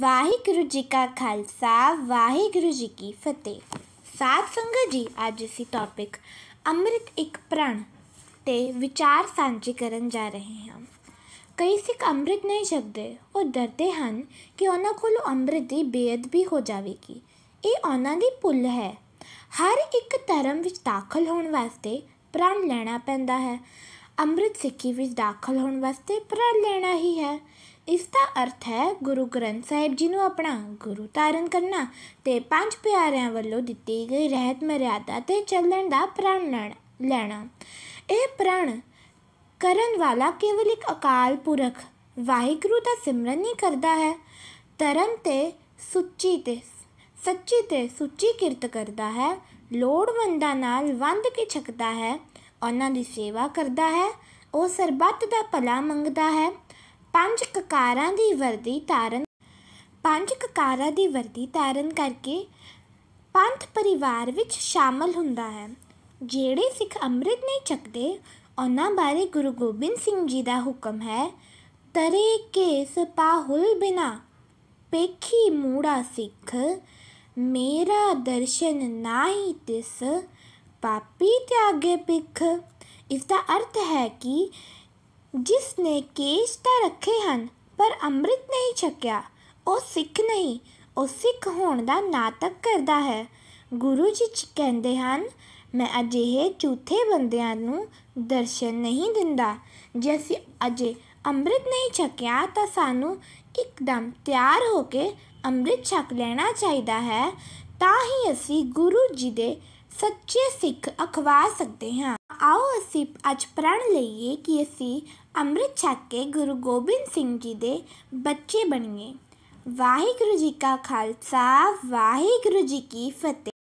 ਵਾਹਿਗੁਰੂ ਜੀ ਕਾ ਖਾਲਸਾ ਵਾਹਿਗੁਰੂ ਜੀ ਕੀ ਫਤਿਹ ਸਾਧ ਸੰਗਤ ਜੀ ਅੱਜ ਅਸੀਂ ਟੌਪਿਕ ਅੰਮ੍ਰਿਤ ਇੱਕ ਪ੍ਰਣ ਤੇ ਵਿਚਾਰ ਸਾਂਝੇ ਕਰਨ ਜਾ ਰਹੇ ਹਾਂ ਕਈ ਸਿੱਖ ਅੰਮ੍ਰਿਤ ਨਹੀਂ ਛਕਦੇ ਉਹ ਡਰਦੇ ਹਨ ਕਿ ਉਹਨਾਂ ਕੋਲ ਅੰਮ੍ਰਿਤ ਦੀ ਬੇਅਦਬੀ ਹੋ ਜਾਵੇਗੀ ਇਹ ਉਹਨਾਂ ਦੀ ਭੁੱਲ ਹੈ ਹਰ ਇੱਕ ਧਰਮ ਵਿੱਚ ਦਾਖਲ ਹੋਣ ਵਾਸਤੇ ਪ੍ਰਣ ਲੈਣਾ ਪੈਂਦਾ ਹੈ ਅੰਮ੍ਰਿਤ ਸਿੱਖੀ ਵਿੱਚ ਦਾਖਲ ਹੋਣ ਵਾਸਤੇ ਪ੍ਰਣ ਲੈਣਾ ਹੀ ਹੈ ਇਸ ਦਾ ਅਰਥ ਹੈ ਗੁਰੂ ਗ੍ਰੰਥ ਸਾਹਿਬ ਜੀ ਨੂੰ ਆਪਣਾ ਗੁਰੂ ਧਾਰਨ ਕਰਨਾ ਤੇ ਪੰਜ ਪਿਆਰਿਆਂ ਵੱਲੋਂ ਦਿੱਤੀ ਗਈ ਰਹਿਤ ਮਰਿਆਦਾ ਤੇ ਚੱਲਣ ਦਾ ਪ੍ਰਣ ਲੈਣਾ ਇਹ ਪ੍ਰਣ ਕਰਨ ਵਾਲਾ ਕੇਵਲ ਇੱਕ ਅਕਾਲ ਪੁਰਖ ਵਾਹਿਗੁਰੂ ਦਾ ਸਿਮਰਨ ਨਹੀਂ ਕਰਦਾ ਹੈ ਤਰਨ ਤੇ ਸੁੱਚੀ ਤੇ ਸੱਚੀ ਤੇ ਸੁੱਚੀ ਕਿਰਤ ਕਰਦਾ ਹੈ ਲੋੜਵੰਦਾਂ ਨਾਲ ਵੰਦ ਕੇ ਛਕਦਾ ਹੈ ਉਹਨਾਂ ਦੀ ਸੇਵਾ ਕਰਦਾ ਹੈ ਉਹ ਸਰਬੱਤ ਦਾ ਭਲਾ ਮੰਗਦਾ ਹੈ ਪੰਜ ਕਕਾਰਾਂ ਦੀ ਵਰਦੀ ਤਾਰਨ ਪੰਜ ਕਕਾਰਾਂ ਦੀ ਵਰਦੀ ਤਾਰਨ ਕਰਕੇ ਪੰਥ ਪਰਿਵਾਰ ਵਿੱਚ ਸ਼ਾਮਲ ਹੁੰਦਾ ਹੈ ਜਿਹੜੇ ਸਿੱਖ ਅੰਮ੍ਰਿਤ ਨਹੀਂ ਛਕਦੇ ਉਹਨਾਂ ਬਾਰੇ ਗੁਰੂ ਗੋਬਿੰਦ ਸਿੰਘ ਜੀ ਦਾ ਹੁਕਮ ਹੈ ਤਰੇ ਕੇਸ ਸਪਾਹੁਲ ਬਿਨਾ ਪੇਖੀ ਮੂੜਾ ਸਿੱਖ ਮੇਰਾ ਦਰਸ਼ਨ ਨਾਹੀ ਤਿਸ ਪਾਪੀ ਤਿਆਗੇ ਪਿਖ ਇਸ ਦਾ ਅਰਥ ਹੈ ਕਿ ਜਿਸ ਨੇ ਕੇਸ ਤਾਂ ਰੱਖੇ ਹਨ ਪਰ ਅੰਮ੍ਰਿਤ ਨਹੀਂ ਛਕਿਆ ਉਹ ਸਿੱਖ ਨਹੀਂ ਉਹ ਸਿੱਖ ਹੋਣ ਦਾ ਨਾਟਕ ਕਰਦਾ ਹੈ ਗੁਰੂ ਜੀ ਕਹਿੰਦੇ ਹਨ ਮੈਂ ਅਜਿਹੇ ਝੂਠੇ ਬੰਦਿਆਂ ਨੂੰ ਦਰਸ਼ਨ ਨਹੀਂ ਦਿੰਦਾ ਜੇ ਅਸੀਂ ਅਜੇ ਅੰਮ੍ਰਿਤ ਨਹੀਂ ਛਕਿਆ ਤਾਂ ਸਾਨੂੰ ਇੱਕਦਮ ਤਿਆਰ ਹੋ ਕੇ ਅੰਮ੍ਰਿਤ ਛਕ ਲੈਣਾ ਚਾਹੀਦਾ ਹੈ ਤਾਂ ਹੀ ਅਸੀਂ ਗੁਰੂ ਜੀ ਦੇ ਸੱਚੇ ਸਿੱਖ ਅਖਵਾ ਸਕਦੇ ਹਾਂ ਆਓ ਅਸੀਂ ਅੱਜ ਪ੍ਰਣ ਲਈਏ ਕਿ ਅਸੀਂ ਅੰਮ੍ਰਿਤ ਛਕ ਕੇ ਗੁਰੂ ਗੋਬਿੰਦ ਸਿੰਘ ਜੀ ਦੇ ਬੱਚੇ ਬਣੀਏ ਵਾਹਿਗੁਰੂ ਜੀ ਕਾ ਖਾਲਸਾ ਵਾਹਿਗੁਰੂ ਜੀ ਕੀ ਫਤਿਹ